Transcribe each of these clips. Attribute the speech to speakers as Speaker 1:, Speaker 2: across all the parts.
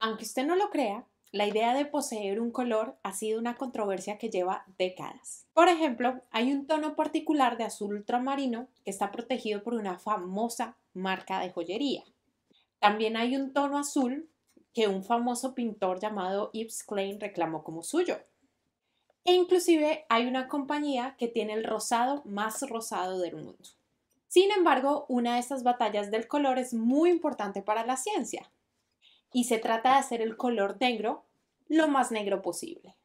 Speaker 1: Aunque usted no lo crea, la idea de poseer un color ha sido una controversia que lleva décadas. Por ejemplo, hay un tono particular de azul ultramarino que está protegido por una famosa marca de joyería. También hay un tono azul que un famoso pintor llamado Yves Klein reclamó como suyo. E inclusive hay una compañía que tiene el rosado más rosado del mundo. Sin embargo, una de estas batallas del color es muy importante para la ciencia, y se trata de hacer el color negro lo más negro posible.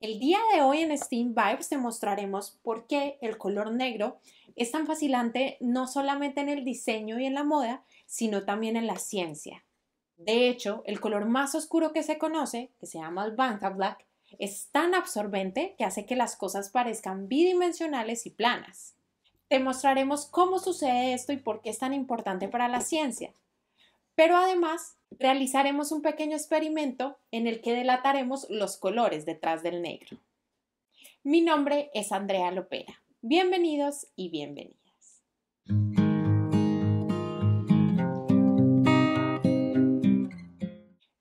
Speaker 1: El día de hoy en Steam Vibes te mostraremos por qué el color negro es tan fascinante no solamente en el diseño y en la moda, sino también en la ciencia. De hecho, el color más oscuro que se conoce, que se llama banca Black, es tan absorbente que hace que las cosas parezcan bidimensionales y planas. Te mostraremos cómo sucede esto y por qué es tan importante para la ciencia. Pero además realizaremos un pequeño experimento en el que delataremos los colores detrás del negro. Mi nombre es Andrea Lopera. Bienvenidos y bienvenidas.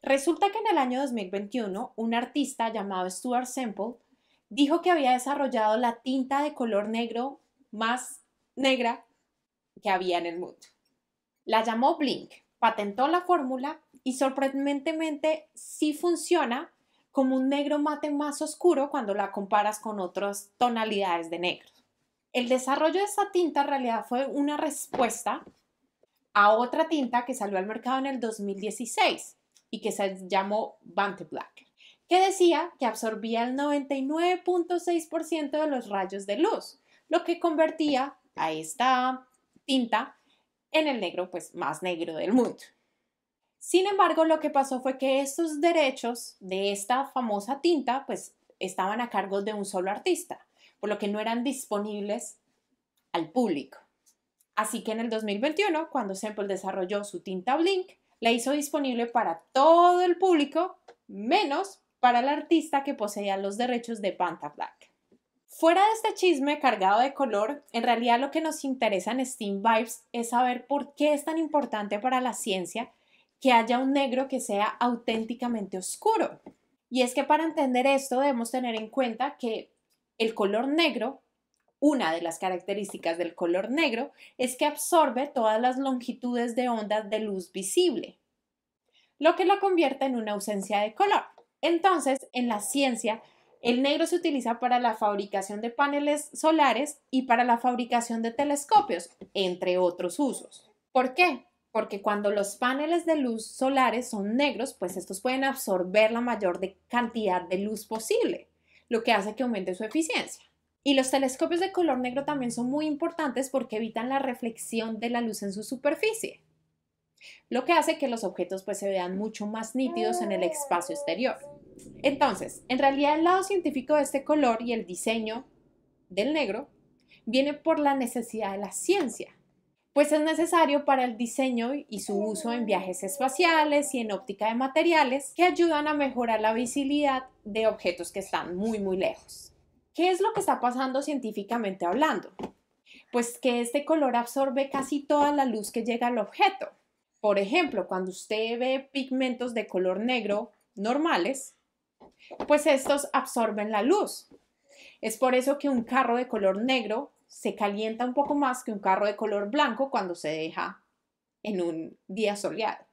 Speaker 1: Resulta que en el año 2021 un artista llamado Stuart Semple dijo que había desarrollado la tinta de color negro más negra que había en el mundo. La llamó Blink patentó la fórmula y sorprendentemente sí funciona como un negro mate más oscuro cuando la comparas con otras tonalidades de negro. El desarrollo de esta tinta en realidad fue una respuesta a otra tinta que salió al mercado en el 2016 y que se llamó Bante Black, que decía que absorbía el 99.6% de los rayos de luz, lo que convertía a esta tinta en el negro pues más negro del mundo. Sin embargo, lo que pasó fue que estos derechos de esta famosa tinta pues estaban a cargo de un solo artista, por lo que no eran disponibles al público. Así que en el 2021, cuando Semple desarrolló su tinta Blink, la hizo disponible para todo el público, menos para el artista que poseía los derechos de Panta Black. Fuera de este chisme cargado de color, en realidad lo que nos interesa en Steam Vibes es saber por qué es tan importante para la ciencia que haya un negro que sea auténticamente oscuro. Y es que para entender esto debemos tener en cuenta que el color negro, una de las características del color negro es que absorbe todas las longitudes de ondas de luz visible, lo que lo convierte en una ausencia de color. Entonces, en la ciencia el negro se utiliza para la fabricación de paneles solares y para la fabricación de telescopios, entre otros usos. ¿Por qué? Porque cuando los paneles de luz solares son negros, pues estos pueden absorber la mayor cantidad de luz posible, lo que hace que aumente su eficiencia. Y los telescopios de color negro también son muy importantes porque evitan la reflexión de la luz en su superficie, lo que hace que los objetos pues se vean mucho más nítidos en el espacio exterior. Entonces, en realidad el lado científico de este color y el diseño del negro viene por la necesidad de la ciencia, pues es necesario para el diseño y su uso en viajes espaciales y en óptica de materiales que ayudan a mejorar la visibilidad de objetos que están muy muy lejos. ¿Qué es lo que está pasando científicamente hablando? Pues que este color absorbe casi toda la luz que llega al objeto. Por ejemplo, cuando usted ve pigmentos de color negro normales, pues estos absorben la luz. Es por eso que un carro de color negro se calienta un poco más que un carro de color blanco cuando se deja en un día soleado.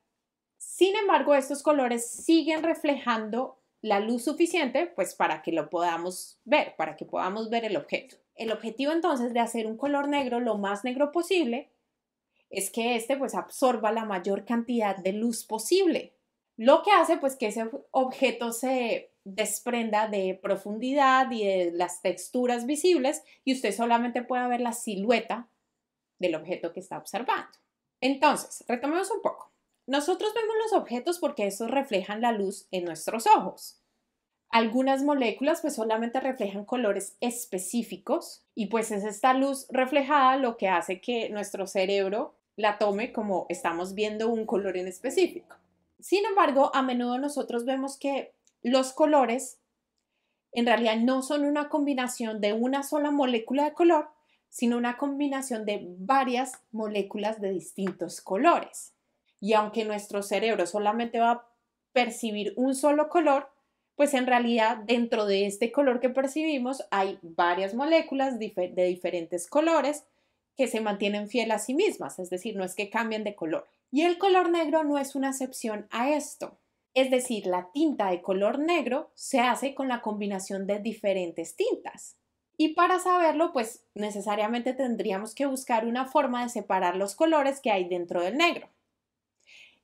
Speaker 1: Sin embargo, estos colores siguen reflejando la luz suficiente pues para que lo podamos ver, para que podamos ver el objeto. El objetivo entonces de hacer un color negro lo más negro posible es que este pues absorba la mayor cantidad de luz posible lo que hace pues que ese objeto se desprenda de profundidad y de las texturas visibles y usted solamente pueda ver la silueta del objeto que está observando. Entonces, retomemos un poco. Nosotros vemos los objetos porque esos reflejan la luz en nuestros ojos. Algunas moléculas pues solamente reflejan colores específicos y pues es esta luz reflejada lo que hace que nuestro cerebro la tome como estamos viendo un color en específico. Sin embargo, a menudo nosotros vemos que los colores en realidad no son una combinación de una sola molécula de color, sino una combinación de varias moléculas de distintos colores. Y aunque nuestro cerebro solamente va a percibir un solo color, pues en realidad dentro de este color que percibimos hay varias moléculas de diferentes colores que se mantienen fieles a sí mismas, es decir, no es que cambien de color. Y el color negro no es una excepción a esto. Es decir, la tinta de color negro se hace con la combinación de diferentes tintas. Y para saberlo, pues necesariamente tendríamos que buscar una forma de separar los colores que hay dentro del negro.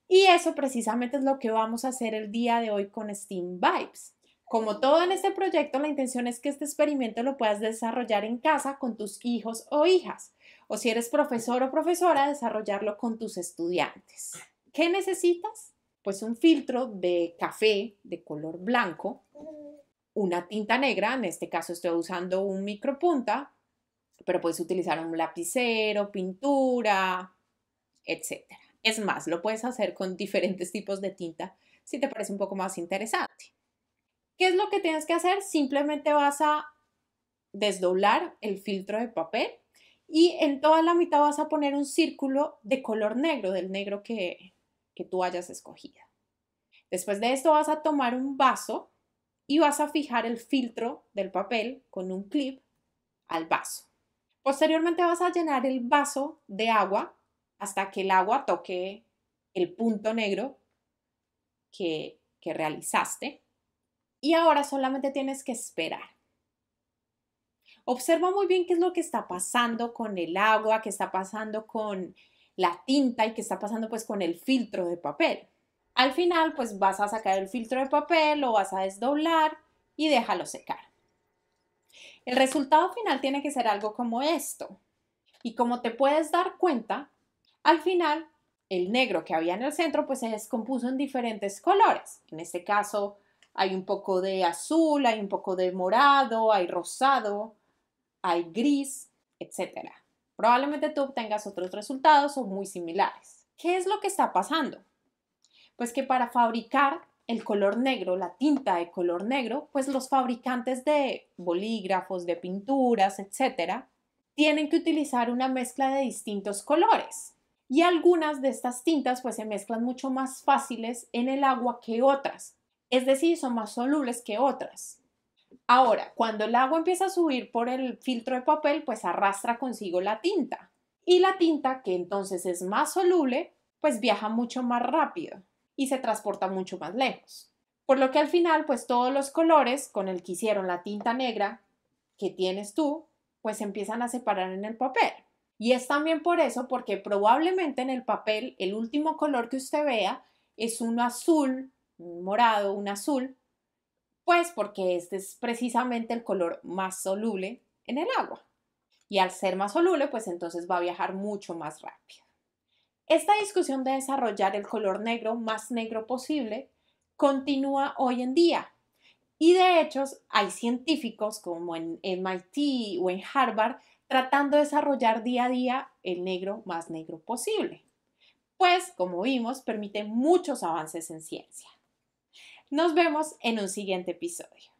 Speaker 1: Y eso precisamente es lo que vamos a hacer el día de hoy con Steam Vibes. Como todo en este proyecto, la intención es que este experimento lo puedas desarrollar en casa con tus hijos o hijas, o si eres profesor o profesora, desarrollarlo con tus estudiantes. ¿Qué necesitas? Pues un filtro de café de color blanco, una tinta negra, en este caso estoy usando un micropunta, pero puedes utilizar un lapicero, pintura, etc. Es más, lo puedes hacer con diferentes tipos de tinta si te parece un poco más interesante. ¿Qué es lo que tienes que hacer? Simplemente vas a desdoblar el filtro de papel y en toda la mitad vas a poner un círculo de color negro, del negro que, tú hayas escogido. Después de esto vas a tomar un vaso y vas a fijar el filtro del papel con un clip al vaso. Posteriormente vas a llenar el vaso de agua hasta que el agua toque el punto negro que, que realizaste y ahora solamente tienes que esperar. Observa muy bien qué es lo que está pasando con el agua, qué está pasando con la tinta y qué está pasando pues con el filtro de papel. Al final pues vas a sacar el filtro de papel, lo vas a desdoblar y déjalo secar. El resultado final tiene que ser algo como esto. Y como te puedes dar cuenta, al final el negro que había en el centro pues se descompuso en diferentes colores. En este caso hay un poco de azul, hay un poco de morado, hay rosado, hay gris, etc. Probablemente tú obtengas otros resultados o muy similares. ¿Qué es lo que está pasando? Pues que para fabricar el color negro, la tinta de color negro, pues los fabricantes de bolígrafos, de pinturas, etcétera, tienen que utilizar una mezcla de distintos colores. Y algunas de estas tintas pues se mezclan mucho más fáciles en el agua que otras es decir, son más solubles que otras. Ahora, cuando el agua empieza a subir por el filtro de papel, pues arrastra consigo la tinta. Y la tinta, que entonces es más soluble, pues viaja mucho más rápido y se transporta mucho más lejos. Por lo que al final, pues todos los colores con el que hicieron la tinta negra que tienes tú, pues empiezan a separar en el papel. Y es también por eso, porque probablemente en el papel el último color que usted vea es un azul un morado, un azul, pues porque este es precisamente el color más soluble en el agua. Y al ser más soluble, pues entonces va a viajar mucho más rápido. Esta discusión de desarrollar el color negro más negro posible continúa hoy en día. Y de hecho, hay científicos como en MIT o en Harvard tratando de desarrollar día a día el negro más negro posible, pues como vimos permite muchos avances en ciencia. Nos vemos en un siguiente episodio.